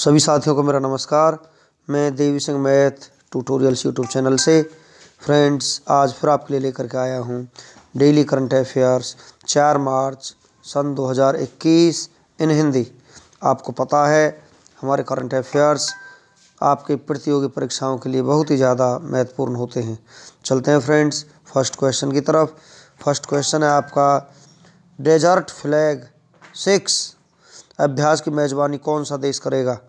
सभी साथियों को मेरा नमस्कार मैं Devi Singh math tutorials YouTube channel से फ्रेंड्स आज फिर आपके लिए लेकर के आया हूँ डेली करंट अफेयर्स चार मार्च सन 2021 इन हिंदी आपको पता है हमारे करंट अफेयर्स आपके प्रतियोगी परीक्षाओं के लिए बहुत ही ज़्यादा महत्वपूर्ण होते हैं चलते हैं फ्रेंड्स फर्स्ट क्वेश्चन की तरफ फर्स्ट क्वेश्चन है आपका डेजर्ट फ्लैग सिक्स अभ्यास की मेज़बानी कौन सा देश करेगा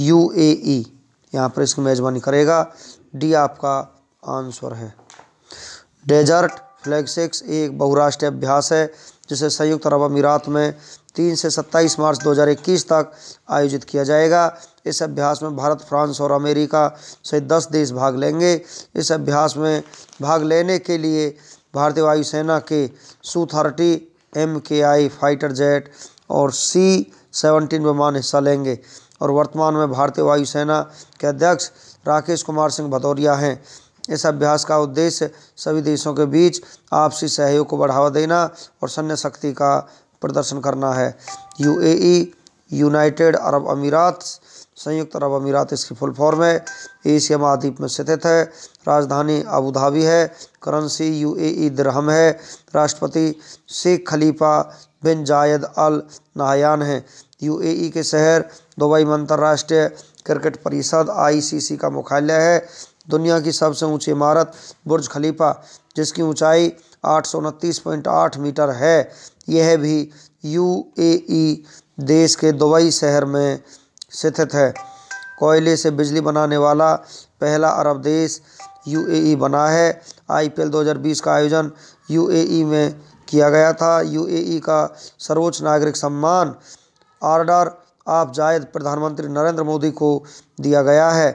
यू ए ई यहाँ पर इसकी मेज़बानी करेगा डी आपका आंसर है डेजर्ट फ्लैगसिक्स एक बहुराष्ट्रीय अभ्यास है जिसे संयुक्त अरब अमीरात में तीन से सत्ताईस मार्च 2021 तक आयोजित किया जाएगा इस अभ्यास में भारत फ्रांस और अमेरिका से दस देश भाग लेंगे इस अभ्यास में भाग लेने के लिए भारतीय वायुसेना के सू थर्टी एम के आई फाइटर जेट और सी सेवनटीन विमान हिस्सा लेंगे और वर्तमान में भारतीय वायुसेना के अध्यक्ष राकेश कुमार सिंह भदौरिया हैं इस अभ्यास का उद्देश्य सभी देशों के बीच आपसी सहयोग को बढ़ावा देना और सैन्य शक्ति का प्रदर्शन करना है यूएई यूनाइटेड अरब अमीरात संयुक्त अरब अमीरात इसकी फुल फॉर्म है एशिया महाद्वीप में स्थित है राजधानी अबूधाबी है है यू यूएई द्रहम है राष्ट्रपति शेख खलीफा बिन जायद अल नाहयान हैं यूएई के शहर दुबई में अंतर्राष्ट्रीय क्रिकेट परिषद आईसीसी का मुख्यालय है दुनिया की सबसे ऊंची इमारत बुर्ज खलीफा जिसकी ऊंचाई आठ मीटर है यह भी यूएई देश के दुबई शहर में स्थित है कोयले से बिजली बनाने वाला पहला अरब देश यूएई बना है आईपीएल 2020 का आयोजन यूएई में किया गया था यूएई का सर्वोच्च नागरिक सम्मान ऑर्डर ऑफ जायद प्रधानमंत्री नरेंद्र मोदी को दिया गया है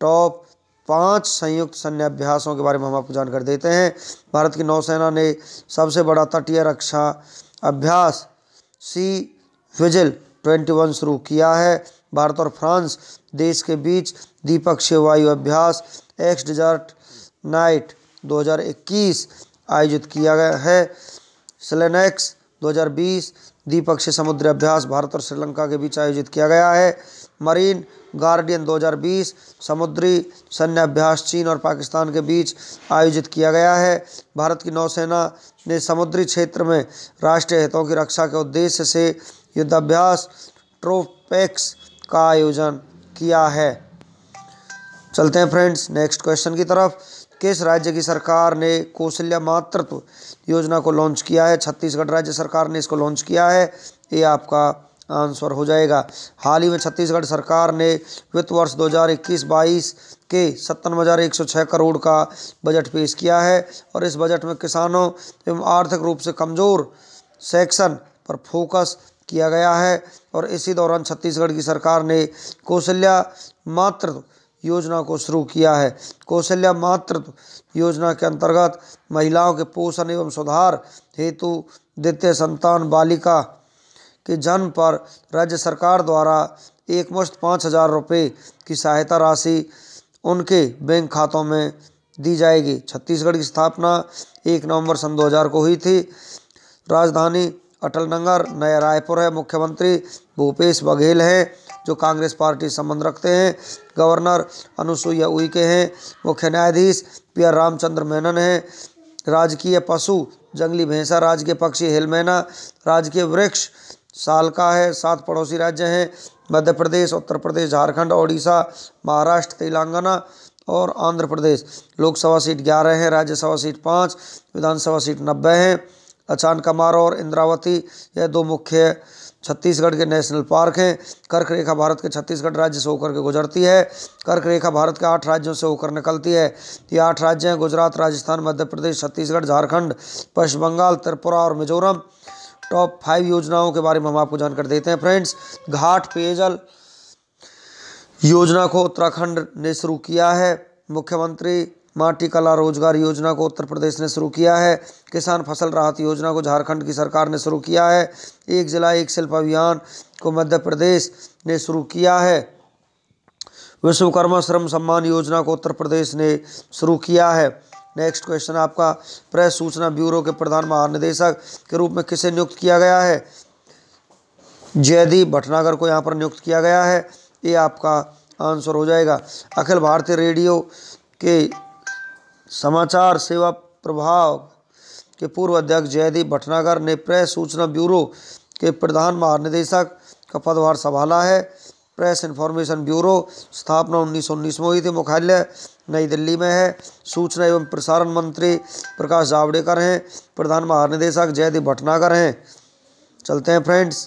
टॉप पाँच संयुक्त सैन्य अभ्यासों के बारे में हम आपको जानकारी देते हैं भारत की नौसेना ने सबसे बड़ा तटीय रक्षा अभ्यास सी विजिल ट्वेंटी वन शुरू किया है भारत और फ्रांस देश के बीच द्विपक्षीय वायु अभ्यास एक्स डिजर्ट नाइट 2021 आयोजित किया गया है स्लेनेक्स 2020 द्विपक्षीय समुद्र अभ्यास भारत और श्रीलंका के बीच आयोजित किया गया है मरीन गार्डियन 2020 समुद्री सैन्य अभ्यास चीन और पाकिस्तान के बीच आयोजित किया गया है भारत की नौसेना ने समुद्री क्षेत्र में राष्ट्रीय हितों की रक्षा के उद्देश्य से युद्धाभ्यास ट्रोपेक्स का आयोजन किया है चलते हैं फ्रेंड्स नेक्स्ट क्वेश्चन की तरफ किस राज्य की सरकार ने कौशल्या मातृत्व योजना को लॉन्च किया है छत्तीसगढ़ राज्य सरकार ने इसको लॉन्च किया है ये आपका आंसर हो जाएगा हाल ही में छत्तीसगढ़ सरकार ने वित्त वर्ष 2021-22 के सत्तावन हज़ार एक सौ छः करोड़ का बजट पेश किया है और इस बजट में किसानों एवं आर्थिक रूप से कमज़ोर सेक्शन पर फोकस किया गया है और इसी दौरान छत्तीसगढ़ की सरकार ने कौशल्या मातृत्व योजना को शुरू किया है कौशल्या मातृत्व योजना के अंतर्गत महिलाओं के पोषण एवं सुधार हेतु द्वितीय संतान बालिका के जन्म पर राज्य सरकार द्वारा एकमुश्त पाँच हजार रुपये की सहायता राशि उनके बैंक खातों में दी जाएगी छत्तीसगढ़ की स्थापना एक नवंबर सन 2000 को हुई थी राजधानी अटल नगर नया रायपुर है मुख्यमंत्री भूपेश बघेल हैं जो कांग्रेस पार्टी संबंध रखते हैं गवर्नर अनुसुईया उइके हैं मुख्य न्यायाधीश पी आर रामचंद्र मेनन हैं राजकीय पशु जंगली भैंसा राजकीय पक्षी हेलमैना राजकीय वृक्ष सालका है सात पड़ोसी राज्य हैं मध्य प्रदेश उत्तर प्रदेश झारखंड उड़ीसा महाराष्ट्र तेलंगाना और आंध्र प्रदेश लोकसभा सीट ग्यारह हैं राज्यसभा सीट पाँच विधानसभा सीट नब्बे हैं अचान कमार और इंद्रावती यह दो मुख्य छत्तीसगढ़ के नेशनल पार्क हैं कर्क रेखा भारत के छत्तीसगढ़ राज्य से होकर के गुजरती है कर्क रेखा भारत के आठ राज्यों से होकर निकलती है ये आठ राज्य हैं गुजरात राजस्थान मध्य प्रदेश छत्तीसगढ़ झारखंड पश्चिम बंगाल त्रिपुरा और मिजोरम टॉप फाइव योजनाओं के बारे में हम आपको जानकारी देते हैं फ्रेंड्स घाट पेयजल योजना को उत्तराखंड ने शुरू किया है मुख्यमंत्री माटी कला रोजगार योजना को उत्तर प्रदेश ने शुरू किया है किसान फसल राहत योजना को झारखंड की सरकार ने शुरू किया है एक जिला एक शिल्प अभियान को मध्य प्रदेश ने शुरू किया है विश्वकर्मा श्रम सम्मान योजना को उत्तर प्रदेश ने शुरू किया है नेक्स्ट क्वेश्चन आपका प्रेस सूचना ब्यूरो के प्रधान महानिदेशक के रूप में किसे नियुक्त किया गया है जयदीप भटनागर को यहाँ पर नियुक्त किया गया है ये आपका आंसर हो जाएगा अखिल भारतीय रेडियो के समाचार सेवा प्रभाव के पूर्व अध्यक्ष जयदीप भटनागर ने प्रेस सूचना ब्यूरो के प्रधान महानिदेशक का पदभार संभाला है प्रेस इंफॉर्मेशन ब्यूरो स्थापना उन्नीस उन्नीस में हुई थी मुख्यालय नई दिल्ली में है सूचना एवं प्रसारण मंत्री प्रकाश जावड़ेकर हैं प्रधान महानिदेशक जयदीप भटनागर हैं चलते हैं फ्रेंड्स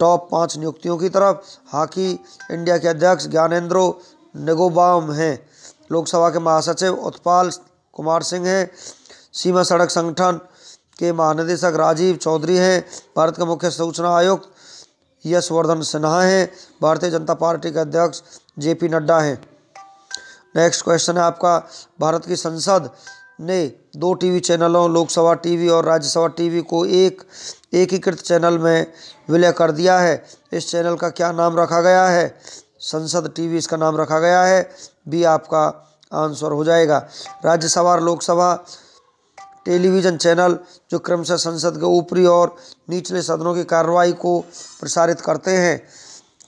टॉप पाँच नियुक्तियों की तरफ हॉकी इंडिया के अध्यक्ष ज्ञानेन्द्रो निगोबाम हैं लोकसभा के महासचिव उत्पाल कुमार सिंह हैं सीमा सड़क संगठन के महानिदेशक राजीव चौधरी हैं भारत के मुख्य सूचना आयुक्त यशवर्धन सिन्हा हैं भारतीय जनता पार्टी के अध्यक्ष जे पी नड्डा हैं नेक्स्ट क्वेश्चन है आपका भारत की संसद ने दो टीवी चैनलों लोकसभा टीवी और राज्यसभा टीवी को एक एकीकृत चैनल में विलय कर दिया है इस चैनल का क्या नाम रखा गया है संसद टीवी इसका नाम रखा गया है भी आपका आंसर हो जाएगा राज्यसभा और लोकसभा टेलीविज़न चैनल जो क्रमशः संसद के ऊपरी और निचले सदनों की कार्रवाई को प्रसारित करते हैं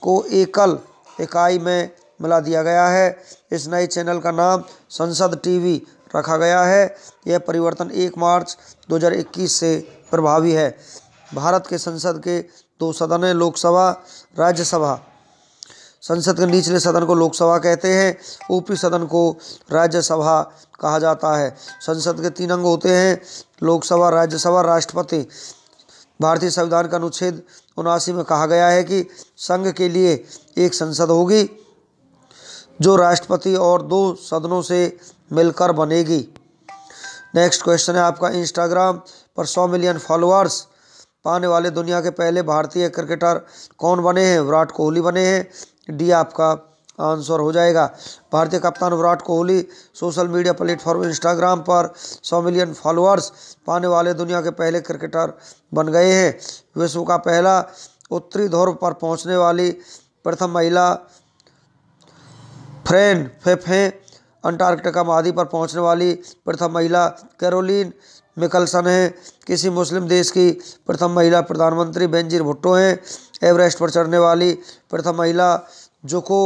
को एकल इकाई में मिला दिया गया है इस नए चैनल का नाम संसद टीवी रखा गया है यह परिवर्तन 1 मार्च 2021 से प्रभावी है भारत के संसद के दो सदन हैं लोकसभा राज्यसभा संसद के निचले सदन को लोकसभा कहते हैं ऊपरी सदन को राज्यसभा कहा जाता है संसद के तीन अंग होते हैं लोकसभा राज्यसभा राष्ट्रपति भारतीय संविधान का अनुच्छेद उनासी में कहा गया है कि संघ के लिए एक संसद होगी जो राष्ट्रपति और दो सदनों से मिलकर बनेगी नेक्स्ट क्वेश्चन है आपका इंस्टाग्राम पर 100 मिलियन फॉलोअर्स पाने वाले दुनिया के पहले भारतीय क्रिकेटर कौन बने हैं विराट कोहली बने हैं डी आपका आंसर हो जाएगा भारतीय कप्तान Virat Kohli social media platform Instagram पर 100 मिलियन फॉलोअर्स पाने वाले दुनिया के पहले क्रिकेटर बन गए हैं विश्व का पहला उत्तरी ध्रुव पर पहुंचने वाली प्रथम महिला फ्रेन फेफे अंटार्कटिका मादी पर पहुंचने वाली प्रथम महिला कैरोलिन मिकलसन हैं किसी मुस्लिम देश की प्रथम महिला प्रधानमंत्री बेंजिर भुट्टो हैं एवरेस्ट पर चढ़ने वाली प्रथम महिला जोको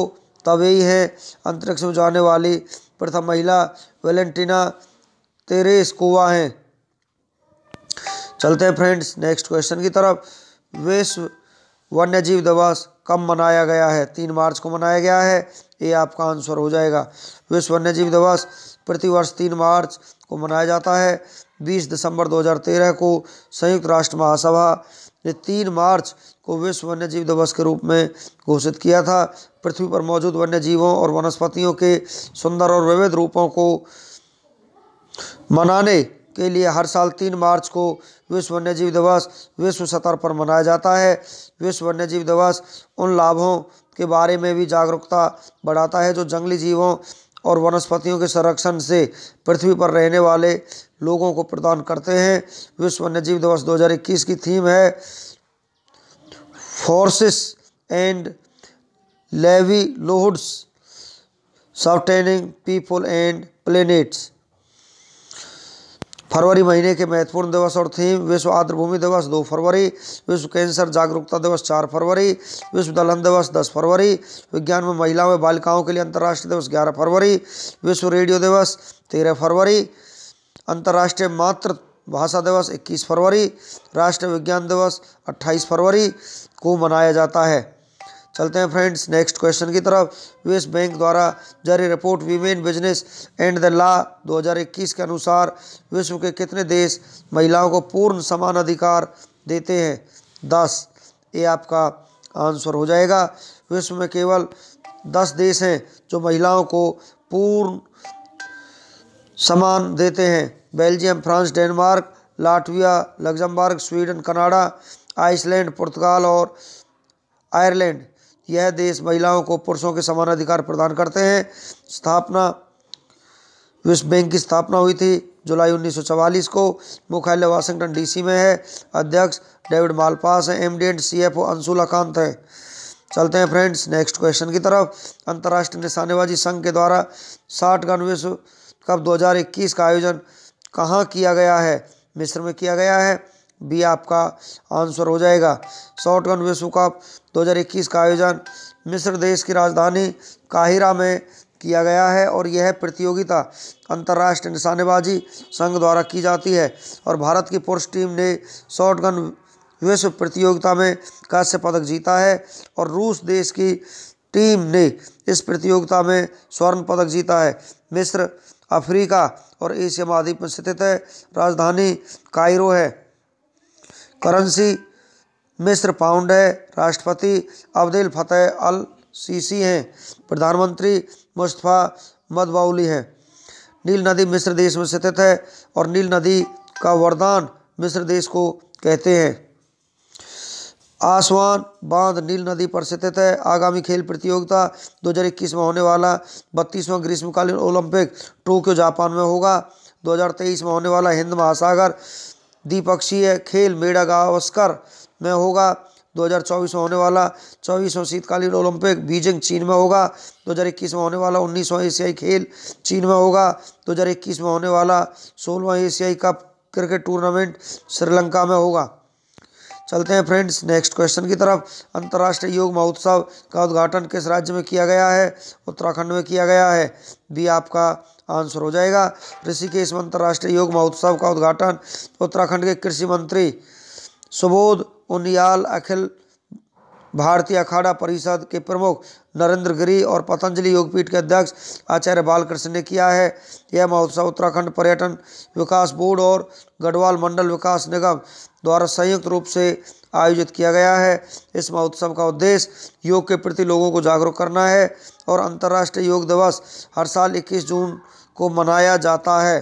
तवेई हैं अंतरिक्ष में जाने वाली प्रथम महिला वेलेंटिना तेरेस्कोवा हैं चलते हैं फ्रेंड्स नेक्स्ट क्वेश्चन की तरफ विश्व वन्यजीव दिवस कब मनाया गया है तीन मार्च को मनाया गया है ये आपका आंसर हो जाएगा विश्व वन्यजीव दिवस प्रतिवर्ष तीन मार्च को मनाया जाता है बीस दिसंबर 2013 को संयुक्त राष्ट्र महासभा ने तीन मार्च को विश्व वन्यजीव दिवस के रूप में घोषित किया था पृथ्वी पर मौजूद वन्य जीवों और वनस्पतियों के सुंदर और विविध रूपों को मनाने के लिए हर साल तीन मार्च को विश्व वन्यजीव दिवस विश्व स्तर पर मनाया जाता है विश्व वन्यजीव दिवस उन लाभों के बारे में भी जागरूकता बढ़ाता है जो जंगली जीवों और वनस्पतियों के संरक्षण से पृथ्वी पर रहने वाले लोगों को प्रदान करते हैं विश्व वन्यजीव दिवस 2021 की थीम है forces and levy loads sustaining people and planets फरवरी महीने के महत्वपूर्ण दिवस और थीम विश्व आर्द्रभूमि दिवस दो फरवरी विश्व कैंसर जागरूकता दिवस चार फरवरी विश्व दलहन दिवस दस फरवरी विज्ञान में महिलाओं व बालिकाओं के लिए अंतर्राष्ट्रीय दिवस ग्यारह फरवरी विश्व रेडियो दिवस तेरह फरवरी अंतर्राष्ट्रीय मातृ भाषा दिवस इक्कीस फरवरी राष्ट्रीय विज्ञान दिवस अट्ठाईस फरवरी को मनाया जाता है चलते हैं फ्रेंड्स नेक्स्ट क्वेश्चन की तरफ यूएस बैंक द्वारा जारी report women business and the law 2021 के अनुसार विश्व के कितने देश महिलाओं को पूर्ण समान अधिकार देते हैं दस ये आपका आंसर हो जाएगा विश्व में केवल दस देश हैं जो महिलाओं को पूर्ण समान देते हैं Belgium France Denmark Latvia Luxembourg Sweden Canada Iceland Portugal और आयरलैंड यह देश महिलाओं को पुरुषों के समान अधिकार प्रदान करते हैं स्थापना विश्व बैंक की स्थापना हुई थी जुलाई 1944 को मुख्यालय वाशिंगटन डीसी में है अध्यक्ष डेविड मालपास हैं M D and C F O Anshula हैं चलते हैं फ्रेंड्स नेक्स्ट क्वेश्चन की तरफ अंतर्राष्ट्रीय निशानेबाजी संघ के द्वारा साठ गण विश्व कप 2021 का आयोजन कहाँ किया गया है मिस्र में किया गया है भी आपका आंसर हो जाएगा शॉटगन विश्व कप दो का आयोजन मिस्र देश की राजधानी काहिरा में किया गया है और यह प्रतियोगिता अंतर्राष्ट्रीय निशानेबाजी संघ द्वारा की जाती है और भारत की पुरुष टीम ने गन विश्व प्रतियोगिता में कांस्य पदक जीता है और रूस देश की टीम ने इस प्रतियोगिता में स्वर्ण पदक जीता है मिस्र अफ्रीका और एशिया महाद्वीप में स्थित है राजधानी कायरो है करंसी मिस्र पाउंड है राष्ट्रपति अब्दुल फतेह अल सीसी हैं प्रधानमंत्री मुस्तफ़ा मदबाउली हैं नील नदी मिस्र देश में स्थित है और नील नदी का वरदान मिस्र देश को कहते हैं आसवान बांध नील नदी पर स्थित है आगामी खेल प्रतियोगिता 2021 में होने वाला बत्तीसवां ग्रीष्मकालीन ओलंपिक टोक्यो जापान में होगा 2023 में होने वाला हिंद महासागर द्विपक्षीय खेल मेड़ा गावस्कर में होगा 2024 में होने वाला चौबीसवें शीतकालीन ओलंपिक बीजिंग चीन में होगा 2021 में होने वाला उन्नीसवां एशियाई खेल चीन में होगा 2021 में होने वाला सोलहवां एशियाई कप क्रिकेट टूर्नामेंट श्रीलंका में होगा चलते हैं फ्रेंड्स नेक्स्ट क्वेश्चन की तरफ अंतर्राष्ट्रीय योग महोत्सव का उद्घाटन किस राज्य में किया गया है उत्तराखंड में किया गया है भी आपका आंसर हो जाएगा ऋषिकेश में अंतर्राष्ट्रीय योग महोत्सव का उद्घाटन उत्तराखंड के कृषि मंत्री सुबोध उनियाल अखिल भारतीय अखाड़ा परिषद के प्रमुख नरेंद्र गिरी और पतंजलि योगपीठ के अध्यक्ष आचार्य बालकृष्ण ने किया है यह महोत्सव उत्तराखंड पर्यटन विकास बोर्ड और गढ़वाल मंडल विकास निगम द्वारा संयुक्त रूप से आयोजित किया गया है इस महोत्सव का उद्देश्य योग के प्रति लोगों को जागरूक करना है और अंतर्राष्ट्रीय योग दिवस हर साल इक्कीस जून को मनाया जाता है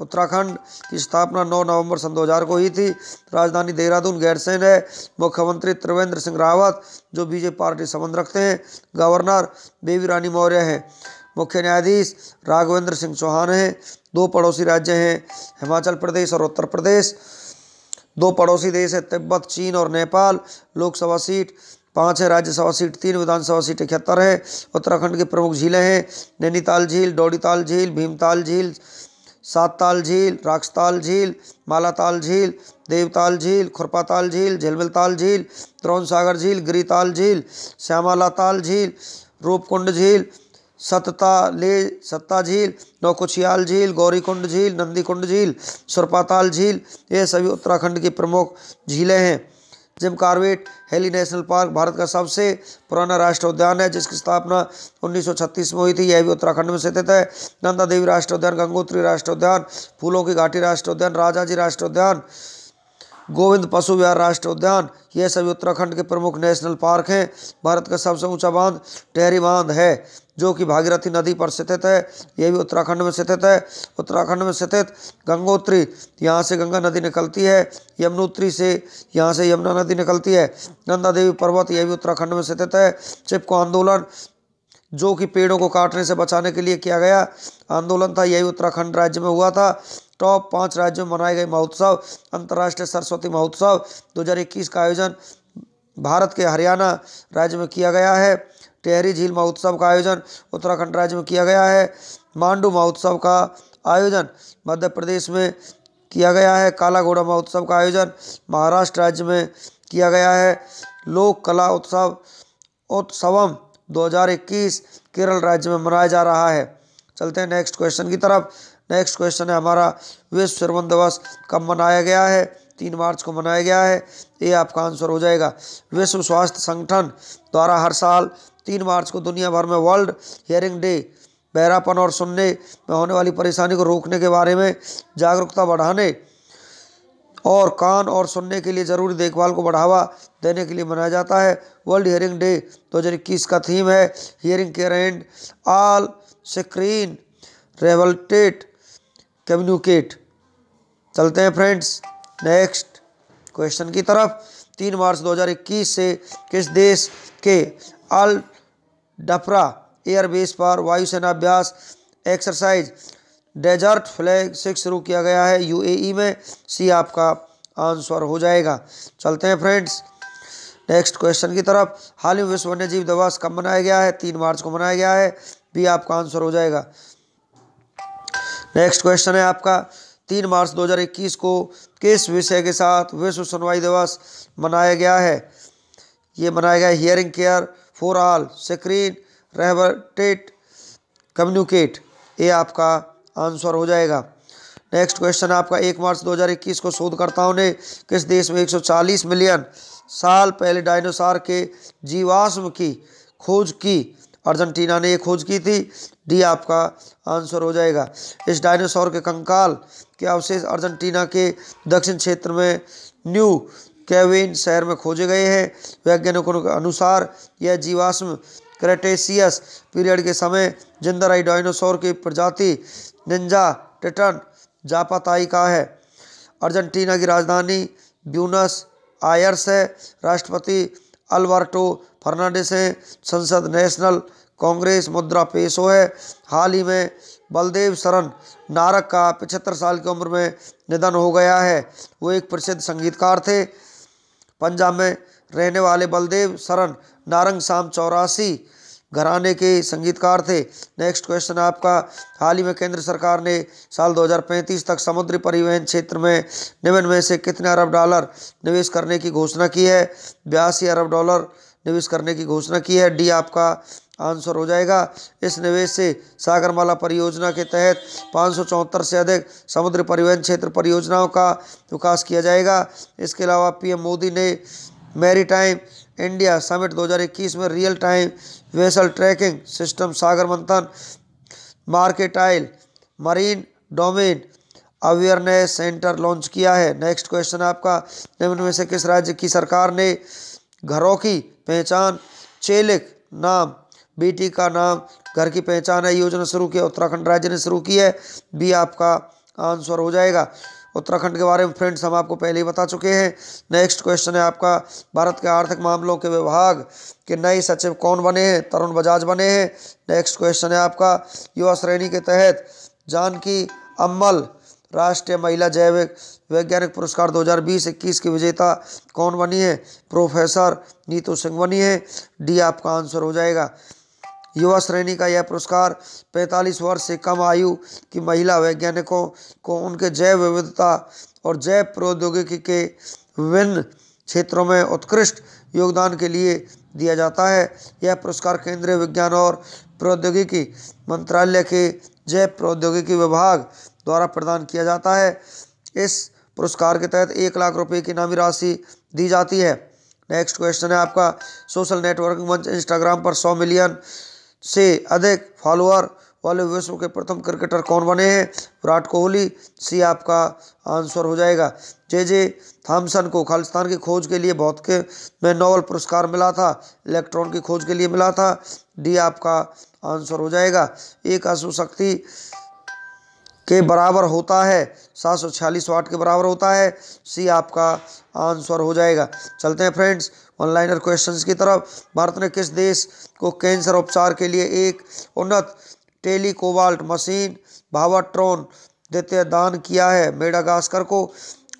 उत्तराखंड की स्थापना 9 नवंबर सन दो को हुई थी राजधानी देहरादून गैरसैन है मुख्यमंत्री त्रिवेंद्र सिंह रावत जो बीजेपी पार्टी संबंध रखते हैं गवर्नर बेबी रानी मौर्य हैं मुख्य न्यायाधीश राघवेंद्र सिंह चौहान हैं दो पड़ोसी राज्य हैं हिमाचल प्रदेश और उत्तर प्रदेश दो पड़ोसी देश हैं तिब्बत चीन और नेपाल लोकसभा सीट पाँच है राज्यसभा सीट तीन विधानसभा सीट इकहत्तर है उत्तराखंड की प्रमुख झीलें हैं नैनीताल झील डोडीताल झील भीमताल झील सातताल झील राक्षताल झील मालाताल झील देवताल झील खुरपाताल झील झिलमिलताल झील सागर झील गिरीताल झील श्यामालाताल झील रूपकुंड झील सतता ले सत्ता झील नौकुछियाल झील गौरीकुंड झील नंदीकुंड झील सुरपाताल झील ये सभी उत्तराखंड की प्रमुख झीलें हैं Jim Corbett Hailey national park Bharat का सबसे पुराना राष्ट्रीय उद्यान है जिसकी स्थापना 1936 में हुई थी यह भी उत्तराखंड में स्थित है नंदा देवी राष्ट्रीय उद्यान गंगोत्री राष्ट्रीय उद्यान फूलों की घाटी राष्ट्रीय उद्यान राजाजी राष्ट्रीय उद्यान गोविंद पशु विहार राष्ट्रीय उद्यान ये सभी उत्तराखंड के प्रमुख नेशनल पार्क हैं भारत का सबसे ऊंचा बांध टेहरी बांध है जो कि भागीरथी नदी पर स्थित है ये भी उत्तराखंड में स्थित है उत्तराखंड में स्थित गंगोत्री यहाँ से गंगा नदी निकलती है यमुनोत्री से यहाँ से यमुना नदी निकलती है नंदा देवी पर्वत यह भी उत्तराखंड में स्थित है चिपको आंदोलन जो कि पेड़ों को काटने से बचाने के लिए किया गया आंदोलन था यही उत्तराखंड राज्य में हुआ था टॉप पाँच राज्यों में मनाए गए महोत्सव अंतर्राष्ट्रीय सरस्वती महोत्सव 2021 का आयोजन भारत के हरियाणा राज्य में किया गया है टेहरी झील महोत्सव का आयोजन उत्तराखंड राज्य में किया गया है मांडू महोत्सव का आयोजन मध्य प्रदेश में किया गया है काला घोड़ा महोत्सव का आयोजन महाराष्ट्र राज्य में किया गया है लोक कला उत्सव उत्सवम 2021 केरल राज्य में मनाया जा रहा है चलते हैं नेक्स्ट क्वेश्चन की तरफ नेक्स्ट क्वेश्चन है हमारा विश्व श्रवण दिवस कब मनाया गया है तीन मार्च को मनाया गया है ये आपका आंसर हो जाएगा विश्व स्वास्थ्य संगठन द्वारा हर साल तीन मार्च को दुनिया भर में वर्ल्ड हियरिंग डे बहरापन और सुनने में होने वाली परेशानी को रोकने के बारे में जागरूकता बढ़ाने और कान और सुनने के लिए ज़रूरी देखभाल को बढ़ावा देने के लिए मनाया जाता है वर्ल्ड हियरिंग डे इक्कीस का थीम है hearing care and all screen rehabilitate communicate चलते हैं फ्रेंड्स नेक्स्ट क्वेश्चन की तरफ तीन मार्च 2021 से किस देश के अल डफरा एयरबेस पर वायुसेना अभ्यास एक्सरसाइज डेजर्ट फ्लैग से शुरू किया गया है यूएई e में सी आपका आंसर हो जाएगा चलते हैं फ्रेंड्स नेक्स्ट क्वेश्चन की तरफ हाल ही में विश्व वन्यजीव दिवस कब मनाया गया है तीन मार्च को मनाया गया है बी आपका आंसर हो जाएगा नेक्स्ट क्वेश्चन है आपका तीन मार्च 2021 को किस विषय के साथ विश्व सुनवाई दिवस मनाया गया है ये मनाया गया hearing care for all screen rehabilitate communicate ये आपका आंसर हो जाएगा नेक्स्ट क्वेश्चन आपका एक मार्च 2021 को शोधकर्ताओं ने किस देश में 140 मिलियन साल पहले डायनासोर के जीवाश्म की खोज की अर्जेंटीना ने ये खोज की थी डी आपका आंसर हो जाएगा इस डायनासोर के कंकाल के अवशेष अर्जेंटीना के दक्षिण क्षेत्र में न्यू कैविन शहर में खोजे गए हैं वैज्ञानिकों के अनुसार यह जीवाश्म क्रेटेशियस पीरियड के समय जिंदा रही डायनासोर की प्रजाति निंजा टिटन जापाताई का है अर्जेंटीना की राजधानी ब्यूनस आयर्स है राष्ट्रपति अल्बर्टो फर्नांडिस हैं संसद नेशनल कांग्रेस मुद्रा पेशो है हाल ही में बलदेव शरण नारक का पिछहत्तर साल की उम्र में निधन हो गया है वो एक प्रसिद्ध संगीतकार थे पंजाब में रहने वाले बलदेव शरण नारंग शाम चौरासी घराने के संगीतकार थे नेक्स्ट क्वेश्चन आपका हाल ही में केंद्र सरकार ने साल 2035 तक समुद्री परिवहन क्षेत्र में निम्न में से कितने अरब डॉलर निवेश करने की घोषणा की है बयासी अरब डॉलर निवेश करने की घोषणा की है डी आपका आंसर हो जाएगा इस निवेश से सागरमाला परियोजना के तहत पाँच से अधिक समुद्र परिवहन क्षेत्र परियोजनाओं का विकास किया जाएगा इसके अलावा पीएम मोदी ने मेरी टाइम इंडिया समिट 2021 में real time vessel tracking system Sagar Manthan mercantile marine domain awareness centre launch किया है नेक्स्ट क्वेश्चन आपका निम्न में से किस राज्य की सरकार ने घरों की पहचान चेलिक नाम बेटी का नाम घर की पहचान है योजना शुरू की उत्तराखंड राज्य ने शुरू की है बी आपका आंसर हो जाएगा उत्तराखंड के बारे में फ्रेंड्स हम आपको पहले ही बता चुके हैं नेक्स्ट क्वेश्चन है आपका भारत के आर्थिक मामलों के विभाग के नए सचिव कौन बने हैं तरुण बजाज बने हैं नेक्स्ट क्वेश्चन है आपका युवा श्रेणी के तहत जानकी अम्मल राष्ट्रीय महिला जैविक वैज्ञानिक पुरस्कार 2020-21 की विजेता कौन बनी है प्रोफेसर नीतू सिंह बनी है डी आपका आंसर हो जाएगा युवा श्रेणी का यह पुरस्कार 45 वर्ष से कम आयु की महिला वैज्ञानिकों को उनके जैव विविधता और जैव प्रौद्योगिकी के विभिन्न क्षेत्रों में उत्कृष्ट योगदान के लिए दिया जाता है यह पुरस्कार केंद्रीय विज्ञान और प्रौद्योगिकी मंत्रालय के जैव प्रौद्योगिकी विभाग द्वारा प्रदान किया जाता है इस पुरस्कार के तहत एक लाख रुपये की इनामी राशि दी जाती है नेक्स्ट क्वेश्चन है आपका सोशल नेटवर्किंग मंच इंस्टाग्राम पर सौ मिलियन से अधिक फॉलोअर वाले विश्व के प्रथम क्रिकेटर कौन बने हैं विराट कोहली सी आपका आंसर हो जाएगा जे जे थाम्सन को खालिस्तान की खोज के लिए बहुत के में नोबल पुरस्कार मिला था इलेक्ट्रॉन की खोज के लिए मिला था डी आपका आंसर हो जाएगा एक अशुशक्ति के बराबर होता है सात सौ छियालीस वाट के बराबर होता है सी आपका आंसर हो जाएगा चलते हैं फ्रेंड्स ऑनलाइनर क्वेश्चंस की तरफ भारत ने किस देश को कैंसर उपचार के लिए एक उन्नत टेलीकोबाल्ट मशीन भावाट्रॉन देते दान किया है मेडागास्कर को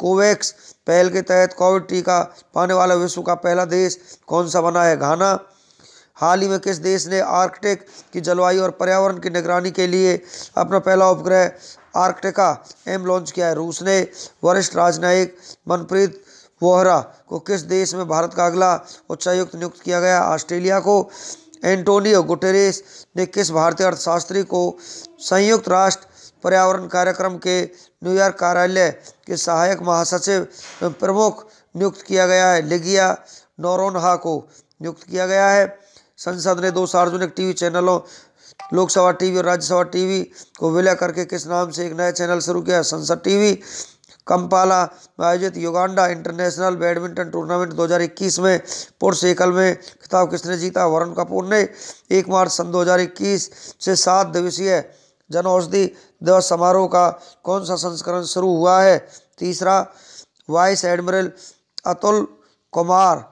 कोवैक्स पहल के तहत कोविड टीका पाने वाला विश्व का पहला देश कौन सा बना है घाना हाल ही में किस देश ने आर्कटिक की जलवायु और पर्यावरण की निगरानी के लिए अपना पहला उपग्रह आर्कटिका एम लॉन्च किया है रूस ने वरिष्ठ राजनयिक मनप्रीत वोहरा को किस देश में भारत का अगला उच्चायुक्त नियुक्त किया गया ऑस्ट्रेलिया को एंटोनियो गुटेरेस ने किस भारतीय अर्थशास्त्री को संयुक्त राष्ट्र पर्यावरण कार्यक्रम के न्यूयॉर्क कार्यालय के सहायक महासचिव प्रमुख नियुक्त किया गया है लिगिया नोरोनहा को नियुक्त किया गया है संसद ने दो सार्वजनिक टीवी चैनलों लोकसभा टीवी और राज्यसभा टीवी को विलय करके किस नाम से एक नया चैनल शुरू किया संसद टीवी कंपाला में आयोजित युगांडा इंटरनेशनल बैडमिंटन टूर्नामेंट 2021 में पुरुष एकल में खिताब किसने जीता वरुण कपूर ने एक मार्च सन 2021 से सात दिवसीय जन औषधि दिवस समारोह का कौन सा संस्करण शुरू हुआ है तीसरा वाइस एडमिरल अतुल कुमार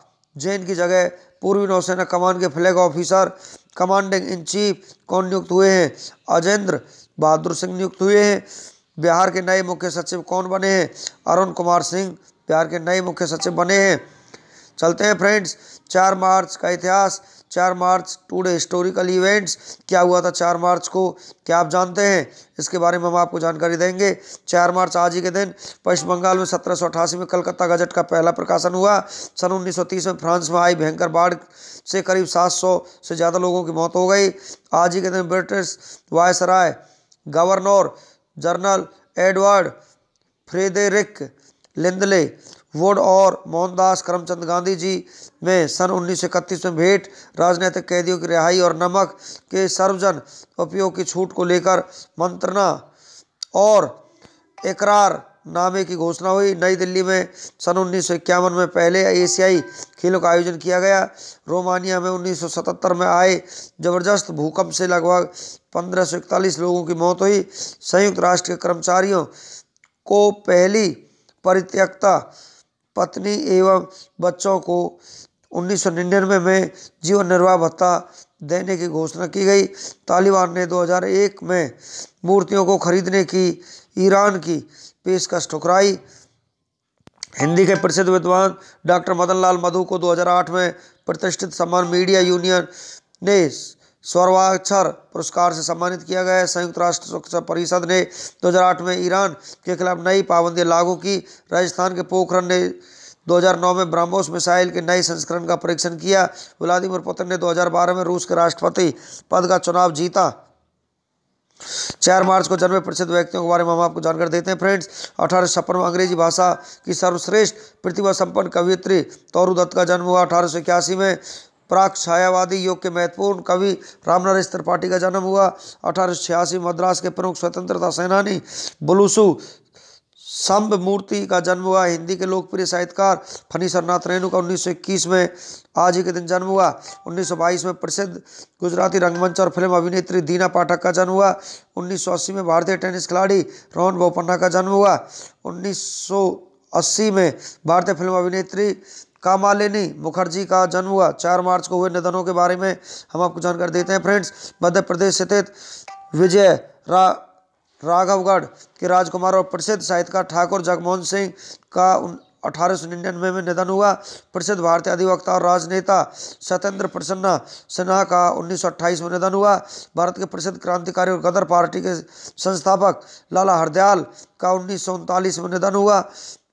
जैन की जगह पूर्वी नौसेना कमान के flag officer commanding in chief कौन नियुक्त हुए हैं अजेंद्र बहादुर सिंह नियुक्त हुए हैं बिहार के नए मुख्य सचिव कौन बने हैं अरुण कुमार सिंह बिहार के नए मुख्य सचिव बने हैं चलते हैं फ्रेंड्स चार मार्च का इतिहास चार मार्च टूडे हिस्टोरिकल इवेंट्स क्या हुआ था चार मार्च को क्या आप जानते हैं इसके बारे में हम आपको जानकारी देंगे चार मार्च आज ही के दिन पश्चिम बंगाल में सत्रह में कलकत्ता गजट का पहला प्रकाशन हुआ सन 1930 में फ्रांस में आई भयंकर बाढ़ से करीब 700 से ज़्यादा लोगों की मौत हो गई आज ही के दिन British viceroy governor general Edward Frederick Lindley Wood और मोहनदास करमचंद गांधी जी में सन उन्नीस में भेंट राजनीतिक कैदियों की रिहाई और नमक के सर्वजन उपयोग की छूट को लेकर मंत्रणा और इकरार नामे की घोषणा हुई नई दिल्ली में सन उन्नीस में पहले एशियाई खेलों का आयोजन किया गया रोमानिया में 1977 में आए जबरदस्त भूकंप से लगभग पंद्रह लोगों की मौत हुई संयुक्त राष्ट्र के कर्मचारियों को पहली परित्यक्ता पत्नी एवं बच्चों को उन्नीस सौ निन्यानवे में जीवन निर्वाह भत्ता देने की घोषणा की गई तालिबान ने 2001 में मूर्तियों को खरीदने की ईरान की पेशकश ठुकराई हिंदी के प्रसिद्ध विद्वान डॉक्टर मदन लाल मधु को 2008 में प्रतिष्ठित सम्मान मीडिया यूनियन ने स्वर्वाक्षर पुरस्कार से सम्मानित किया गया है संयुक्त राष्ट्र सुरक्षा परिषद ने 2008 में ईरान के खिलाफ नई पाबंदियां लागू की राजस्थान के पोखरण ने 2009 में ब्राह्मोस मिसाइल के नए संस्करण का परीक्षण किया व्लादिमिर पुतिन ने 2012 में रूस के राष्ट्रपति पद का चुनाव जीता चार मार्च को जन्मे प्रसिद्ध व्यक्तियों के बारे में हम आपको जानकारी देते हैं फ्रेंड्स अठारह छप्पन में अंग्रेजी भाषा की सर्वश्रेष्ठ प्रतिभा संपन्न कवियत्री तौरुदत्त दत्त का जन्म हुआ अठारह में प्राक छायावादी युग के महत्वपूर्ण कवि रामनरेश त्रिपाठी का जन्म हुआ अठारह मद्रास के प्रमुख स्वतंत्रता सेनानी बुलूसु संभ मूर्ति का जन्म हुआ हिंदी के लोकप्रिय साहित्यकार फनी सरनाथ रेणु का 1921 में आज ही के दिन जन्म हुआ 1922 में प्रसिद्ध गुजराती रंगमंच और फिल्म अभिनेत्री दीना पाठक का जन्म हुआ 1980 में भारतीय टेनिस खिलाड़ी रोहन बोपन्ना का जन्म हुआ 1980 में भारतीय फिल्म अभिनेत्री कामालिनी मुखर्जी का जन्म हुआ चार मार्च को हुए निधनों के बारे में हम आपको जानकारी देते हैं फ्रेंड्स मध्य प्रदेश स्थित विजय रा राघवगढ़ के राजकुमार और प्रसिद्ध साहित्यकार ठाकुर जगमोहन सिंह का उन अठारह सौ निन्यानवे में निधन हुआ प्रसिद्ध भारतीय अधिवक्ता और राजनेता सत्येंद्र प्रसन्ना सिन्हा का 1928 में निधन हुआ भारत के प्रसिद्ध क्रांतिकारी और गदर पार्टी के संस्थापक लाला हरदयाल का उन्नीस में निधन हुआ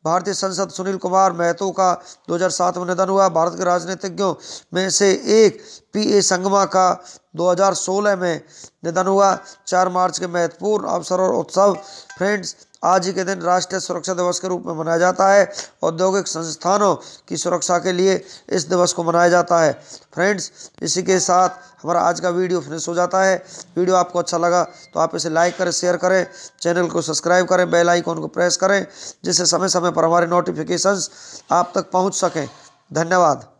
भारतीय संसद सुनील कुमार महतो का 2007 में निधन हुआ भारत के राजनीतिज्ञों में से एक पी ए संगमा का 2016 में निधन हुआ 4 मार्च के महत्वपूर्ण अवसर और उत्सव फ्रेंड्स आज ही के दिन राष्ट्रीय सुरक्षा दिवस के रूप में मनाया जाता है औद्योगिक संस्थानों की सुरक्षा के लिए इस दिवस को मनाया जाता है फ्रेंड्स इसी के साथ हमारा आज का वीडियो फिनिश हो जाता है वीडियो आपको अच्छा लगा तो आप इसे लाइक करें शेयर करें चैनल को सब्सक्राइब करें बेल आइकॉन को प्रेस करें जिससे समय समय पर हमारे नोटिफिकेशंस आप तक पहुंच सकें धन्यवाद